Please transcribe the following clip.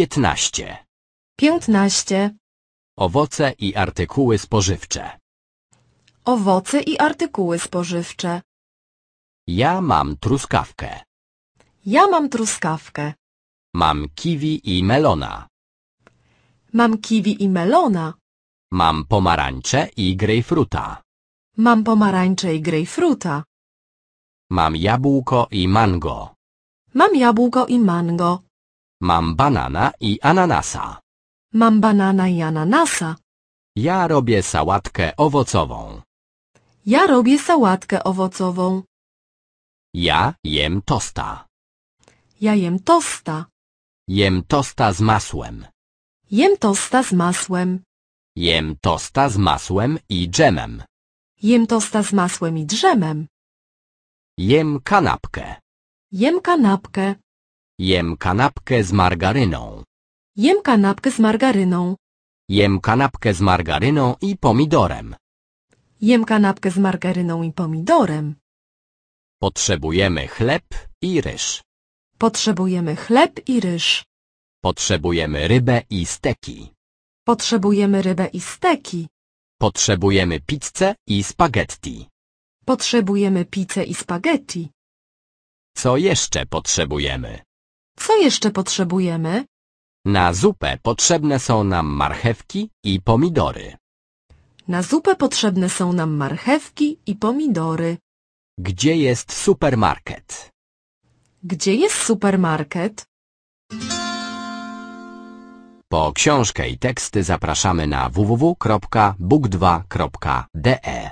Piętnaście. piętnaście, Owoce i artykuły spożywcze. Owoce i artykuły spożywcze. Ja mam truskawkę. Ja mam truskawkę. Mam kiwi i melona. Mam kiwi i melona. Mam pomarańcze i grejpfruta. Mam pomarańcze i grejpfruta. Mam jabłko i mango. Mam jabłko i mango. Mam banana i ananasa. Mam banana i ananasa. Ja robię sałatkę owocową. Ja robię sałatkę owocową. Ja jem tosta. Ja jem tosta. Jem tosta z masłem. Jem tosta z masłem. Jem tosta z masłem i dżemem. Jem tosta z masłem i drzemem. Jem kanapkę. Jem kanapkę. Jem kanapkę z margaryną. Jem kanapkę z margaryną. Jem kanapkę z margaryną i pomidorem. Jem kanapkę z margaryną i pomidorem. Potrzebujemy chleb i ryż. Potrzebujemy chleb i ryż. Potrzebujemy rybę i steki. Potrzebujemy rybę i steki. Potrzebujemy pizzę i spaghetti. Potrzebujemy pizzę i spaghetti. Co jeszcze potrzebujemy? Co jeszcze potrzebujemy? Na zupę potrzebne są nam marchewki i pomidory. Na zupę potrzebne są nam marchewki i pomidory. Gdzie jest supermarket? Gdzie jest supermarket? Po książkę i teksty zapraszamy na www.book2.de.